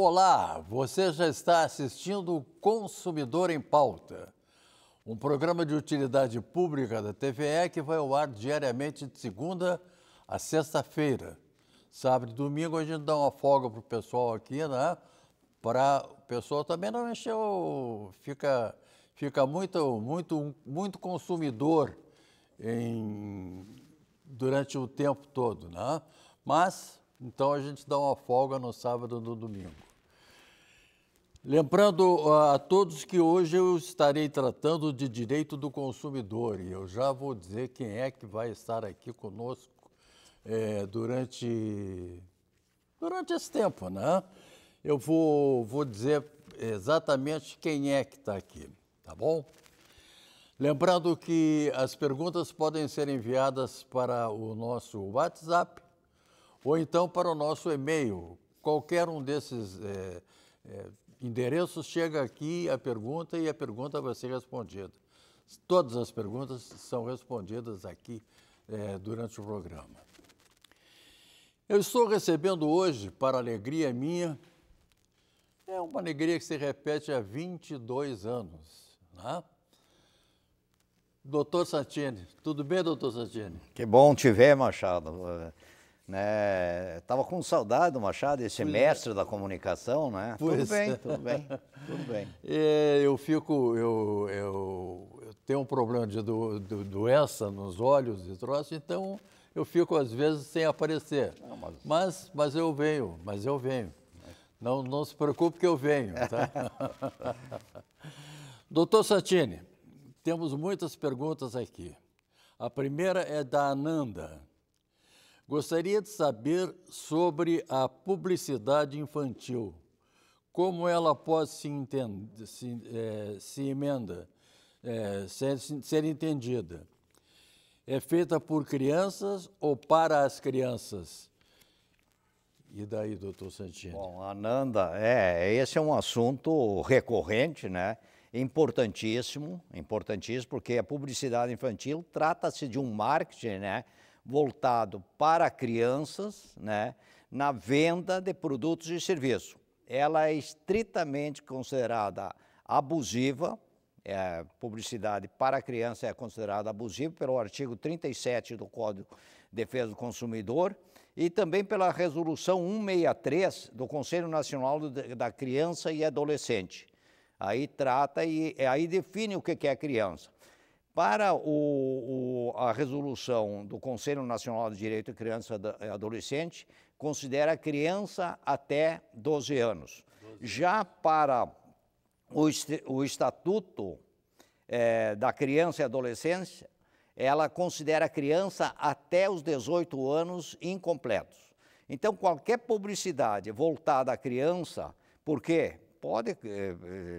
Olá, você já está assistindo o Consumidor em Pauta, um programa de utilidade pública da TVE que vai ao ar diariamente de segunda a sexta-feira. Sábado e domingo a gente dá uma folga para o pessoal aqui, né? Para o pessoal também não encher o... fica, fica muito, muito, muito consumidor em... durante o tempo todo, né? Mas, então a gente dá uma folga no sábado e no domingo. Lembrando a todos que hoje eu estarei tratando de direito do consumidor e eu já vou dizer quem é que vai estar aqui conosco é, durante, durante esse tempo, né? Eu vou, vou dizer exatamente quem é que está aqui, tá bom? Lembrando que as perguntas podem ser enviadas para o nosso WhatsApp ou então para o nosso e-mail. Qualquer um desses. É, é, endereço, chega aqui a pergunta e a pergunta vai ser respondida. Todas as perguntas são respondidas aqui é, durante o programa. Eu estou recebendo hoje, para alegria minha, é uma alegria que se repete há 22 anos, né? Doutor Santini, tudo bem, doutor Santini? Que bom te ver, Machado né? Tava com saudade do Machado, esse pois é. mestre é. da comunicação, né? Pois. Tudo é. bem, tudo bem, tudo bem. É, eu fico, eu, eu, eu, tenho um problema de do, do, doença nos olhos e troço, então eu fico às vezes sem aparecer. Não, mas... mas... mas eu venho, mas eu venho. Não, não se preocupe que eu venho, tá? Doutor Santini, temos muitas perguntas aqui. A primeira é da Ananda. Gostaria de saber sobre a publicidade infantil. Como ela pode se, entende, se, é, se emenda, é, ser, ser entendida? É feita por crianças ou para as crianças? E daí, doutor Santini? Bom, Ananda, é, esse é um assunto recorrente, né? Importantíssimo, importantíssimo, porque a publicidade infantil trata-se de um marketing, né? voltado para crianças, né, na venda de produtos e serviços. Ela é estritamente considerada abusiva, é, publicidade para criança é considerada abusiva pelo artigo 37 do Código de Defesa do Consumidor e também pela resolução 163 do Conselho Nacional da Criança e Adolescente. Aí trata e aí define o que é criança. Para o, o, a resolução do Conselho Nacional de Direito de Criança e Adolescente, considera criança até 12 anos. 12. Já para o, o Estatuto é, da Criança e Adolescência, ela considera criança até os 18 anos incompletos. Então, qualquer publicidade voltada à criança, por quê? Pode, eh, eh,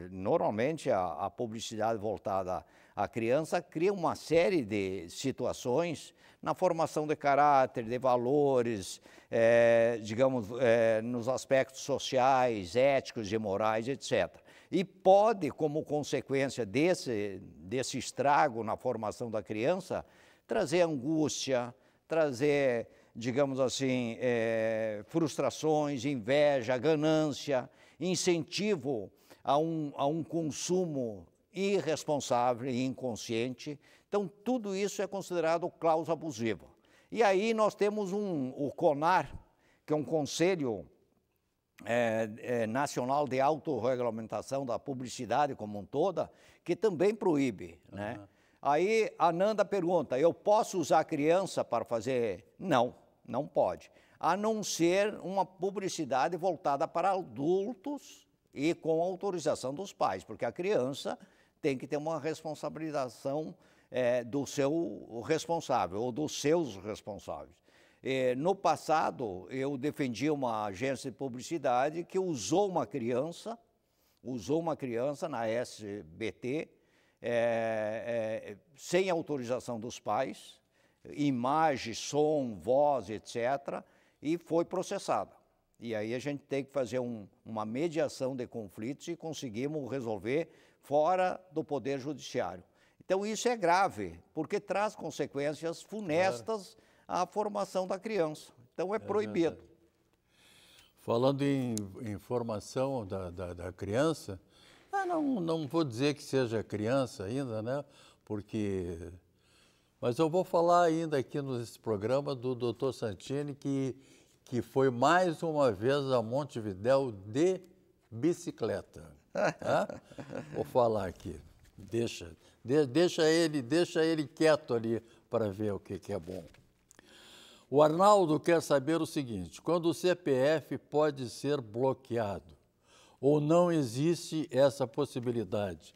normalmente, a, a publicidade voltada à a criança cria uma série de situações na formação de caráter, de valores, é, digamos, é, nos aspectos sociais, éticos e morais, etc. E pode, como consequência desse, desse estrago na formação da criança, trazer angústia, trazer, digamos assim, é, frustrações, inveja, ganância, incentivo a um, a um consumo irresponsável e inconsciente. Então, tudo isso é considerado cláusula abusiva. E aí nós temos um, o CONAR, que é um conselho é, é, nacional de autorregulamentação da publicidade como um toda, que também proíbe, né? Uhum. Aí a Nanda pergunta, eu posso usar criança para fazer? Não, não pode. A não ser uma publicidade voltada para adultos e com autorização dos pais, porque a criança tem que ter uma responsabilização é, do seu responsável ou dos seus responsáveis. É, no passado, eu defendi uma agência de publicidade que usou uma criança, usou uma criança na SBT, é, é, sem autorização dos pais, imagem, som, voz, etc., e foi processada. E aí a gente tem que fazer um, uma mediação de conflitos e conseguimos resolver fora do Poder Judiciário. Então, isso é grave, porque traz consequências funestas à formação da criança. Então, é, é proibido. Falando em, em formação da, da, da criança, não, não vou dizer que seja criança ainda, né? Porque. Mas eu vou falar ainda aqui nesse programa do Dr. Santini, que, que foi mais uma vez a Montevidéu de bicicleta. Vou falar aqui. Deixa, de, deixa ele, deixa ele quieto ali para ver o que, que é bom. O Arnaldo quer saber o seguinte: quando o CPF pode ser bloqueado ou não existe essa possibilidade?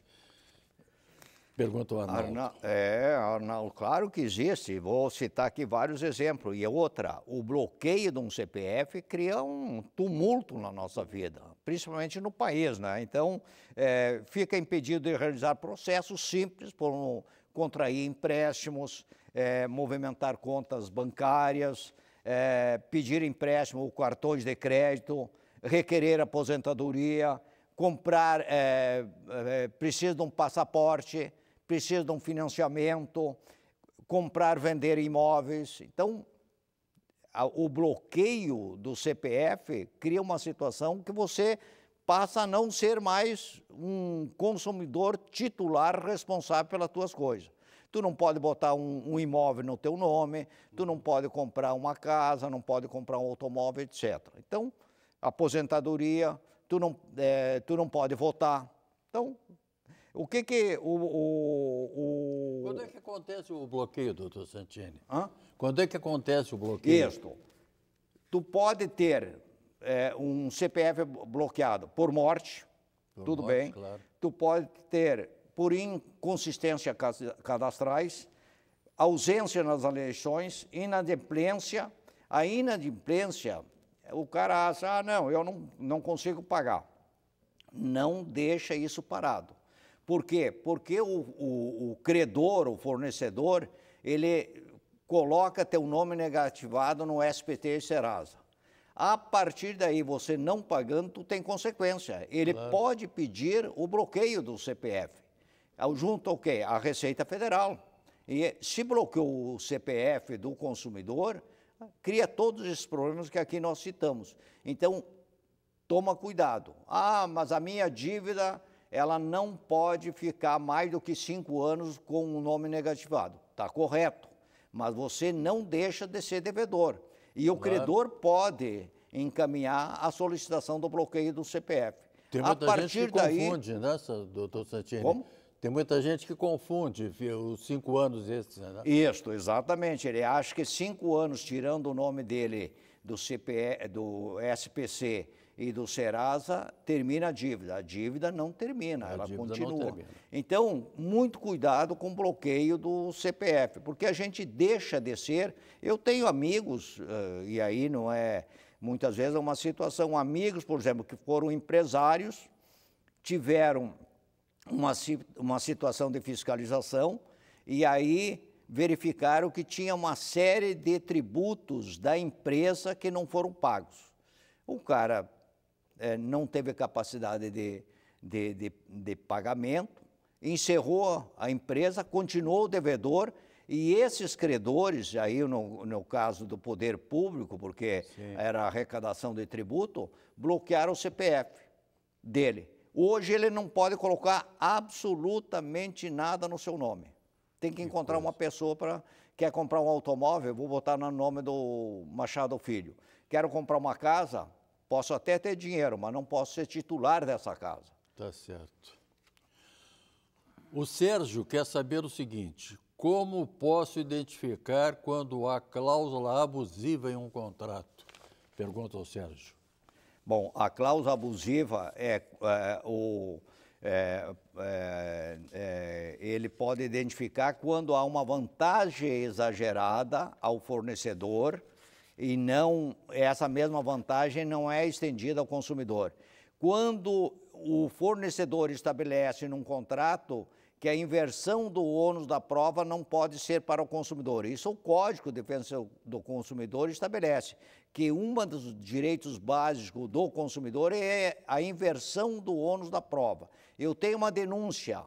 Pergunta o Arnaldo. Arna... É, Arnaldo, claro que existe. Vou citar aqui vários exemplos. E outra, o bloqueio de um CPF cria um tumulto na nossa vida principalmente no país. Né? Então, é, fica impedido de realizar processos simples por um, contrair empréstimos, é, movimentar contas bancárias, é, pedir empréstimo ou cartões de crédito, requerer aposentadoria, comprar, é, é, precisa de um passaporte, precisa de um financiamento, comprar, vender imóveis. Então, o bloqueio do CPF cria uma situação que você passa a não ser mais um consumidor titular responsável pelas tuas coisas. Tu não pode botar um, um, imóvel no teu nome, tu não pode comprar uma casa, não pode comprar um automóvel, etc. Então, aposentadoria, tu não, é, tu não pode votar. Então, o que que o, o, o... Quando é que acontece o bloqueio, doutor Santini? Hã? Quando é que acontece o bloqueio? Isto. Tu pode ter é, um CPF bloqueado por morte, por tudo morte, bem. Claro. Tu pode ter por inconsistência cadastrais, ausência nas eleições, inadimplência. A inadimplência, o cara acha, ah, não, eu não, não consigo pagar. Não deixa isso parado. Por quê? Porque o, o, o credor, o fornecedor, ele coloca teu nome negativado no SPT e Serasa. A partir daí, você não pagando, tu tem consequência. Ele claro. pode pedir o bloqueio do CPF. Junto ao quê? A Receita Federal. E se bloqueou o CPF do consumidor, cria todos esses problemas que aqui nós citamos. Então, toma cuidado. Ah, mas a minha dívida ela não pode ficar mais do que cinco anos com o um nome negativado. Está correto. Mas você não deixa de ser devedor. E o claro. credor pode encaminhar a solicitação do bloqueio do CPF. Tem muita a partir gente que confunde, daí... né, doutor Santini? Como? Tem muita gente que confunde os cinco anos esses, né? Isso, exatamente. Ele acha que cinco anos tirando o nome dele do, CPE, do SPC e do Serasa termina a dívida. A dívida não termina, a ela continua. Termina. Então, muito cuidado com o bloqueio do CPF, porque a gente deixa de ser Eu tenho amigos, eh, e aí não é. Muitas vezes é uma situação, amigos, por exemplo, que foram empresários, tiveram uma, uma situação de fiscalização e aí verificaram que tinha uma série de tributos da empresa que não foram pagos. O cara é, não teve capacidade de, de, de, de pagamento, encerrou a empresa, continuou o devedor e esses credores, aí no, no, caso do poder público, porque Sim. era arrecadação de tributo, bloquearam o CPF dele. Hoje ele não pode colocar absolutamente nada no seu nome. Tem que, que encontrar coisa. uma pessoa para. Quer comprar um automóvel? Vou botar no nome do Machado Filho. Quero comprar uma casa? Posso até ter dinheiro, mas não posso ser titular dessa casa. Tá certo. O Sérgio quer saber o seguinte: como posso identificar quando há cláusula abusiva em um contrato? Pergunta ao Sérgio. Bom, a cláusula abusiva é, é o. É, é, é, ele pode identificar quando há uma vantagem exagerada ao fornecedor e não essa mesma vantagem não é estendida ao consumidor. Quando o fornecedor estabelece num contrato que a inversão do ônus da prova não pode ser para o consumidor. Isso é o Código de Defesa do Consumidor estabelece que um dos direitos básicos do consumidor é a inversão do ônus da prova. Eu tenho uma denúncia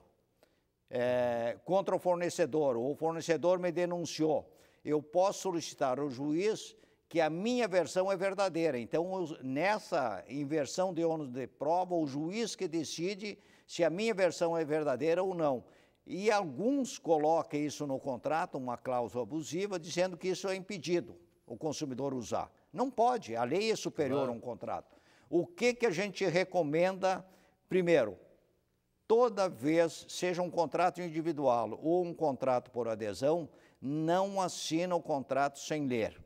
é, contra o fornecedor, ou o fornecedor me denunciou. Eu posso solicitar ao juiz que a minha versão é verdadeira. Então, nessa inversão de ônus de prova, o juiz que decide se a minha versão é verdadeira ou não. E alguns colocam isso no contrato, uma cláusula abusiva, dizendo que isso é impedido o consumidor usar. Não pode, a lei é superior claro. a um contrato. O que, que a gente recomenda? Primeiro, toda vez, seja um contrato individual ou um contrato por adesão, não assina o contrato sem ler.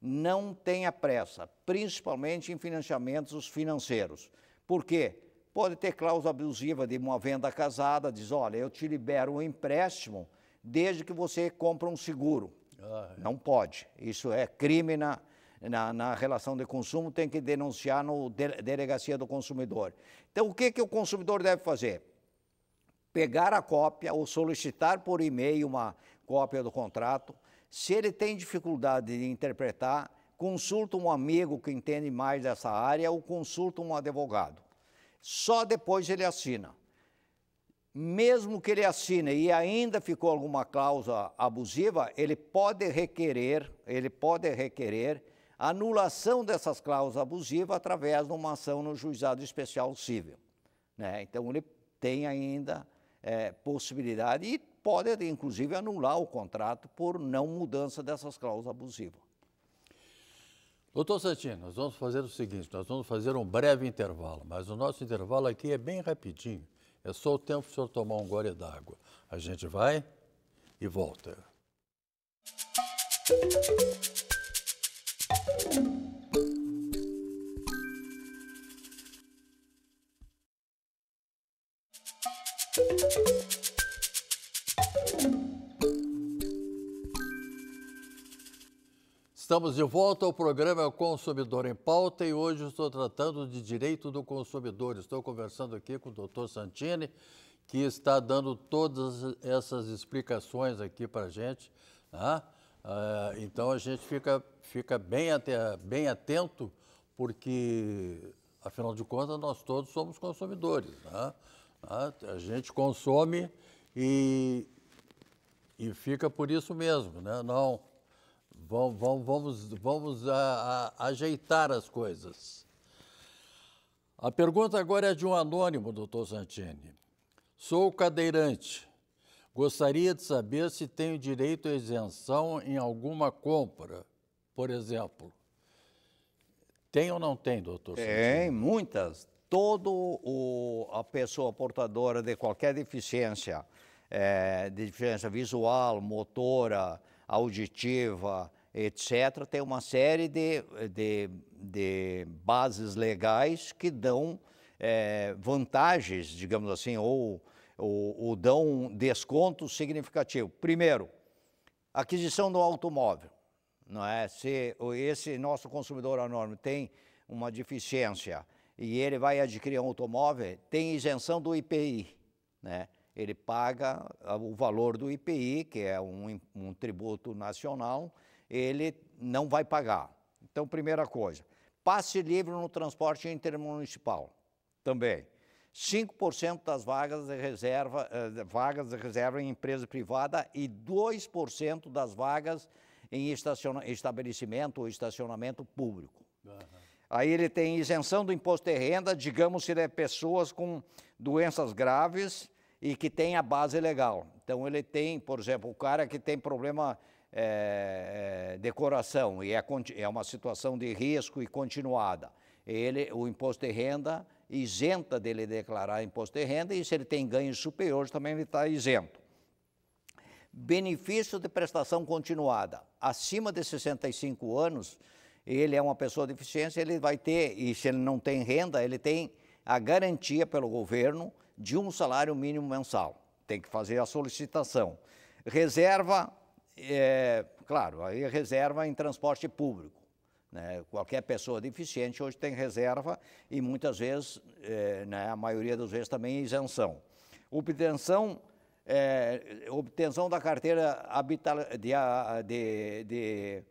Não tenha pressa, principalmente em financiamentos financeiros. Por quê? Pode ter cláusula abusiva de uma venda casada, diz, olha, eu te libero um empréstimo desde que você compra um seguro. Ah, é. Não pode. Isso é crime na, na, na, relação de consumo, tem que denunciar no de, Delegacia do Consumidor. Então, o que, que o consumidor deve fazer? Pegar a cópia ou solicitar por e-mail uma cópia do contrato, se ele tem dificuldade de interpretar, consulta um amigo que entende mais dessa área ou consulta um advogado. Só depois ele assina. Mesmo que ele assine e ainda ficou alguma cláusula abusiva, ele pode requerer, ele pode requerer anulação dessas cláusulas abusivas através de uma ação no juizado especial civil. Né? Então ele tem ainda é, possibilidade e pode, inclusive, anular o contrato por não mudança dessas cláusulas abusivas. Doutor Santino, nós vamos fazer o seguinte: nós vamos fazer um breve intervalo, mas o nosso intervalo aqui é bem rapidinho. É só o tempo para o senhor tomar um gole d'água. A gente vai e volta. Música Estamos de volta ao programa é Consumidor em Pauta e hoje estou tratando de direito do consumidor. Estou conversando aqui com o doutor Santini, que está dando todas essas explicações aqui para a gente. Né? Ah, então a gente fica, fica bem, até, bem atento, porque, afinal de contas, nós todos somos consumidores. Né? Ah, a gente consome e, e fica por isso mesmo, né? não Vamos, vamos, vamos a, a, ajeitar as coisas. A pergunta agora é de um anônimo, doutor Santini. Sou cadeirante. Gostaria de saber se tenho direito à isenção em alguma compra, por exemplo. Tem ou não tem, doutor? Tem, muitas. Todo o, a pessoa portadora de qualquer deficiência, é, eh, de deficiência visual, motora, auditiva, etc., tem uma série de, de, de bases legais que dão é, vantagens, digamos assim, ou, ou, ou dão um desconto significativo. Primeiro, aquisição do automóvel. Não é? Se esse nosso consumidor anônimo tem uma deficiência e ele vai adquirir um automóvel, tem isenção do IPI. Né? Ele paga ah, o valor do IPI, que é um, um tributo nacional, ele não vai pagar. Então, primeira coisa, passe livre no transporte intermunicipal também. 5% das vagas de reserva, eh, vagas de reserva em empresa privada e 2% das vagas em estabelecimento ou estacionamento público. Uhum. Aí ele tem isenção do imposto de renda, digamos se ele é pessoas com doenças graves e que tem a base legal. Então ele tem, por exemplo, o cara que tem problema é, é, decoração e é, é uma situação de risco e continuada. Ele, o imposto de renda isenta dele declarar imposto de renda e se ele tem ganhos superiores também ele está isento. Benefício de prestação continuada. Acima de 65 anos, ele é uma pessoa de deficiência, ele vai ter, e se ele não tem renda, ele tem a garantia pelo governo de um salário mínimo mensal. Tem que fazer a solicitação. Reserva é, claro, aí é reserva em transporte público. Né? Qualquer pessoa deficiente hoje tem reserva e muitas vezes, é, né, a maioria das vezes também é isenção. Obtenção, é, obtenção da carteira de, de, de,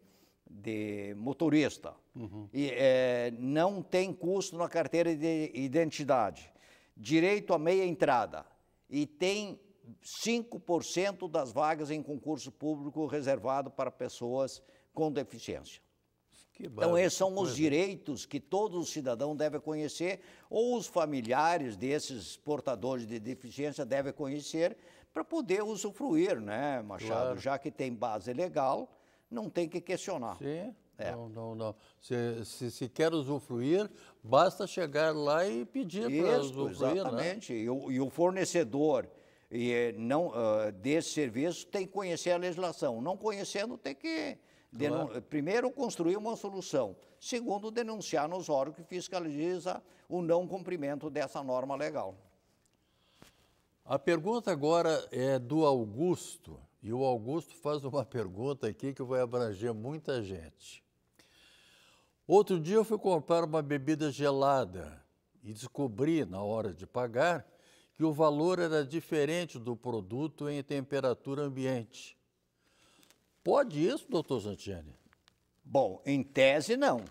de motorista. Uhum. E, é, não tem custo na carteira de identidade. Direito à meia entrada. E tem 5% das vagas em concurso público reservado para pessoas com deficiência. Que então, esses são os direitos que todo cidadão deve conhecer, ou os familiares desses portadores de deficiência devem conhecer, para poder usufruir, né, Machado? Claro. Já que tem base legal, não tem que questionar. Sim. É. Não, não, não. Se, se, se, quer usufruir, basta chegar lá e pedir para usufruir. Né? Exatamente. Né? E, o, e o fornecedor e é não, uh, desse serviço tem que conhecer a legislação. Não conhecendo, tem que. Claro. Primeiro, construir uma solução. Segundo, denunciar nos órgãos que fiscaliza o não cumprimento dessa norma legal. A pergunta agora é do Augusto. E o Augusto faz uma pergunta aqui que vai abranger muita gente. Outro dia eu fui comprar uma bebida gelada e descobri, na hora de pagar, que o valor era diferente do produto em temperatura ambiente. Pode isso, doutor Santiani? Bom, em tese, não.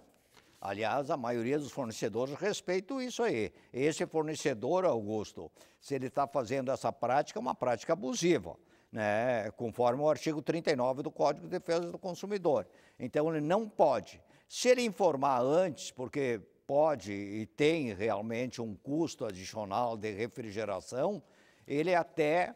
Aliás, a maioria dos fornecedores respeita isso aí. Esse fornecedor, Augusto, se ele está fazendo essa prática, é uma prática abusiva. Né, conforme o artigo 39 do Código de Defesa do Consumidor. Então, ele não pode. Se ele informar antes, porque pode e tem realmente um custo adicional de refrigeração, ele até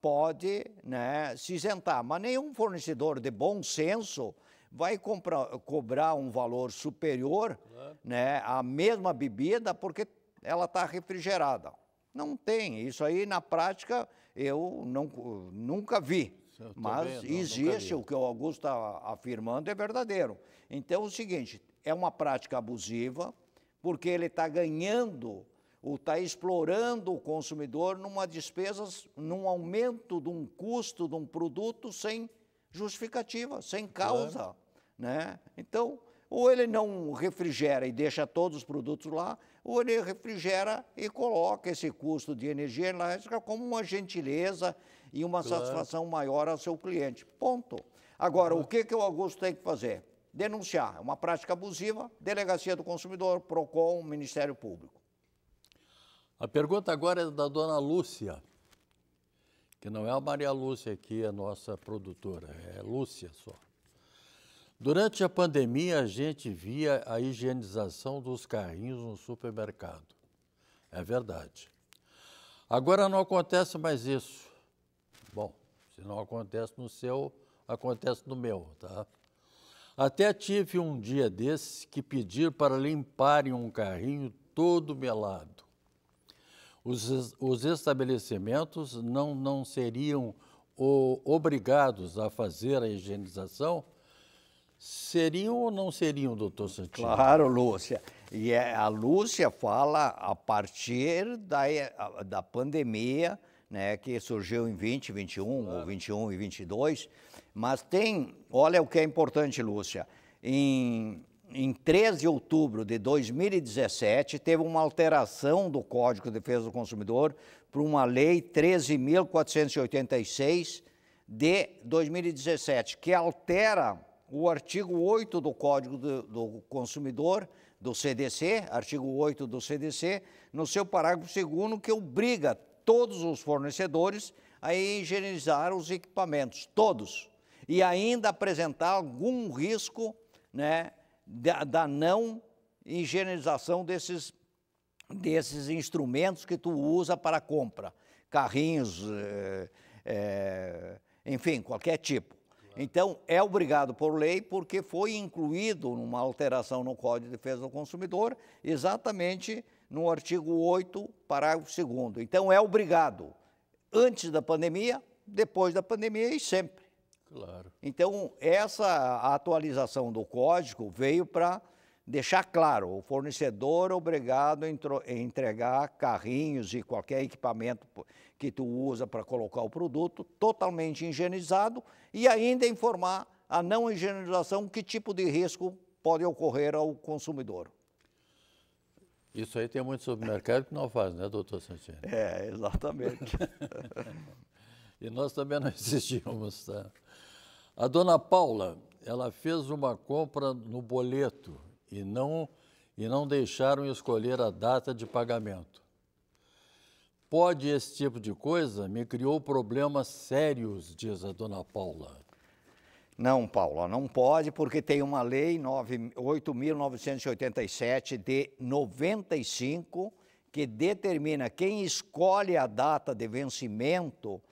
pode né, se isentar. Mas nenhum fornecedor de bom senso vai comprar, cobrar um valor superior é. né, à mesma bebida porque ela está refrigerada. Não tem. Isso aí, na prática, eu não, nunca vi. Mas não, existe, o que o Augusto está afirmando é verdadeiro. Então, é o seguinte, é uma prática abusiva, porque ele está ganhando ou está explorando o consumidor numa despesa, num aumento de um custo de um produto sem justificativa, sem causa. Claro. Né? Então, ou ele não refrigera e deixa todos os produtos lá, ou ele refrigera e coloca esse custo de energia elétrica como uma gentileza e uma claro. satisfação maior ao seu cliente. Ponto. Agora, o que, que o Augusto tem que fazer? denunciar. É uma prática abusiva, Delegacia do Consumidor, PROCON, Ministério Público. A pergunta agora é da dona Lúcia, que não é a Maria Lúcia aqui, é a nossa produtora, é Lúcia só. Durante a pandemia, a gente via a higienização dos carrinhos no supermercado. É verdade. Agora não acontece mais isso. Bom, se não acontece no seu, acontece no meu, tá? Até tive um dia desses que pedir para limparem um carrinho todo melado. Os, os estabelecimentos não, não seriam o, obrigados a fazer a higienização? Seriam ou não seriam, doutor Santino? Claro, Lúcia. E é, a Lúcia fala a partir da, eh, da pandemia né, que surgiu em 20, 21 claro. ou 21 e 22, mas tem, olha o que é importante, Lúcia, em, em 13 de outubro de 2017 teve uma alteração do Código de Defesa do Consumidor para uma lei 13.486 de 2017, que altera o artigo 8 do Código do, do Consumidor, do CDC, artigo 8 do CDC, no seu parágrafo segundo, que obriga todos os fornecedores a higienizar os equipamentos, todos, e ainda apresentar algum risco né, da, da não higienização desses, desses instrumentos que tu usa para compra, carrinhos, é, é, enfim, qualquer tipo. Então, é obrigado por lei, porque foi incluído numa alteração no Código de Defesa do Consumidor exatamente no artigo 8, parágrafo 2. Então, é obrigado antes da pandemia, depois da pandemia e sempre. Claro. Então, essa atualização do código veio para deixar claro: o fornecedor é obrigado a entregar carrinhos e qualquer equipamento que tu usa para colocar o produto totalmente higienizado e ainda informar a não higienização que tipo de risco pode ocorrer ao consumidor. Isso aí tem muito supermercado que não faz, né, doutor Santini? É, exatamente. e nós também não existíamos. Tá? A dona Paula, ela fez uma compra no boleto e não, e não deixaram escolher a data de pagamento. Pode esse tipo de coisa me criou problemas sérios, diz a dona Paula. Não, Paula, não pode, porque tem uma lei 8.987 de 95 que determina quem escolhe a data de vencimento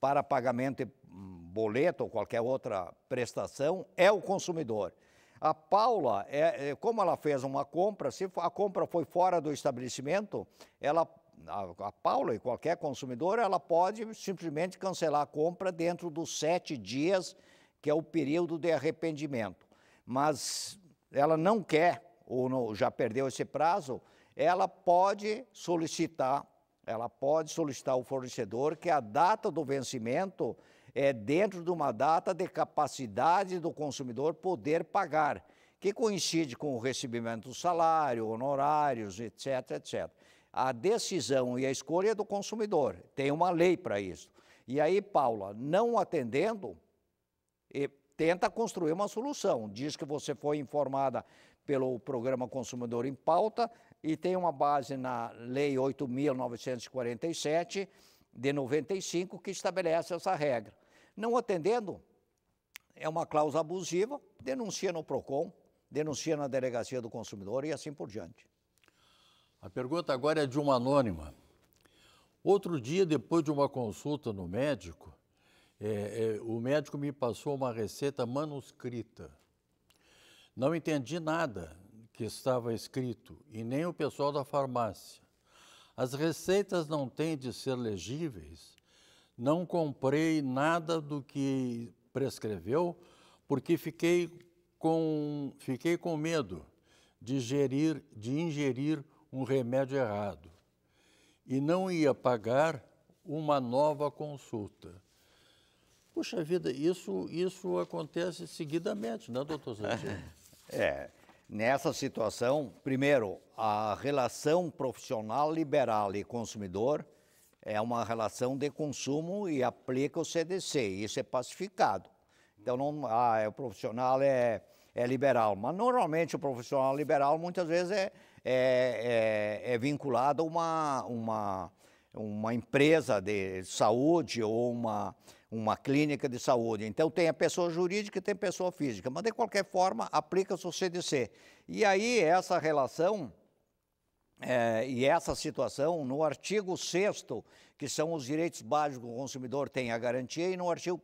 para pagamento de hum, boleto ou qualquer outra prestação é o consumidor. A Paula, é, é como ela fez uma compra, se a compra foi fora do estabelecimento, ela, a, a Paula e qualquer consumidor, ela pode simplesmente cancelar a compra dentro dos sete dias que é o período de arrependimento. Mas ela não quer, ou não, já perdeu esse prazo, ela pode solicitar, ela pode solicitar ao fornecedor que a data do vencimento é dentro de uma data de capacidade do consumidor poder pagar, que coincide com o recebimento do salário, honorários, etc, etc. A decisão e a escolha é do consumidor. Tem uma lei para isso. E aí, Paula, não atendendo, tenta construir uma solução. Diz que você foi informada pelo programa Consumidor em Pauta e tem uma base na Lei 8.947 de 95 que estabelece essa regra. Não atendendo, é uma cláusula abusiva, denuncia no PROCON, denuncia na Delegacia do Consumidor e assim por diante. A pergunta agora é de uma anônima. Outro dia, depois de uma consulta no médico, é, é, o médico me passou uma receita manuscrita. Não entendi nada que estava escrito e nem o pessoal da farmácia. As receitas não têm de ser legíveis. Não comprei nada do que prescreveu porque fiquei com, fiquei com medo de, gerir, de ingerir um remédio errado e não ia pagar uma nova consulta. Puxa vida, isso, isso acontece seguidamente, não é, doutor Santinho? é. Nessa situação, primeiro, a relação profissional liberal e consumidor é uma relação de consumo e aplica o CDC, isso é pacificado. Então, não, ah, é, o profissional é, é liberal, mas normalmente o profissional liberal muitas vezes é, é, é, é vinculado a uma, uma, uma empresa de saúde ou uma uma clínica de saúde. Então tem a pessoa jurídica e tem a pessoa física, mas de qualquer forma aplica-se o CDC. E aí essa relação é, e essa situação, no artigo 6 que são os direitos básicos do consumidor, tem a garantia, e no artigo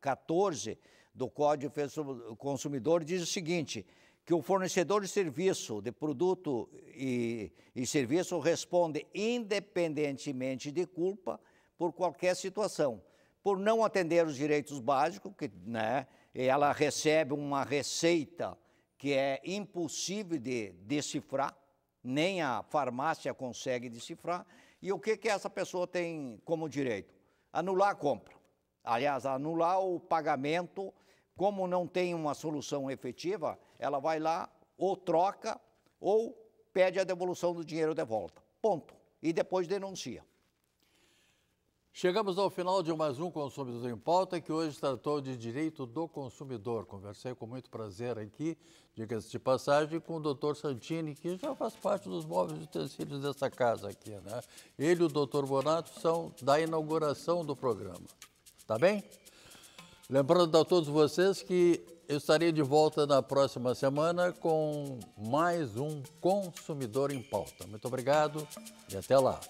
14 do Código do Consumidor diz o seguinte, que o fornecedor de serviço, de produto e, e serviço responde independentemente de culpa por qualquer situação por não atender os direitos básicos, que né, ela recebe uma receita que é impossível de decifrar, nem a farmácia consegue decifrar. E o que, que essa pessoa tem como direito? Anular a compra. Aliás, anular o pagamento. Como não tem uma solução efetiva, ela vai lá, ou troca, ou pede a devolução do dinheiro de volta. Ponto. E depois denuncia. Chegamos ao final de mais um Consumidor em Pauta, que hoje tratou de direito do consumidor. Conversei com muito prazer aqui, diga-se de passagem, com o doutor Santini, que já faz parte dos móveis e utensílios dessa casa aqui. Né? Ele e o doutor Bonato são da inauguração do programa. Tá bem? Lembrando a todos vocês que eu estarei de volta na próxima semana com mais um Consumidor em Pauta. Muito obrigado e até lá.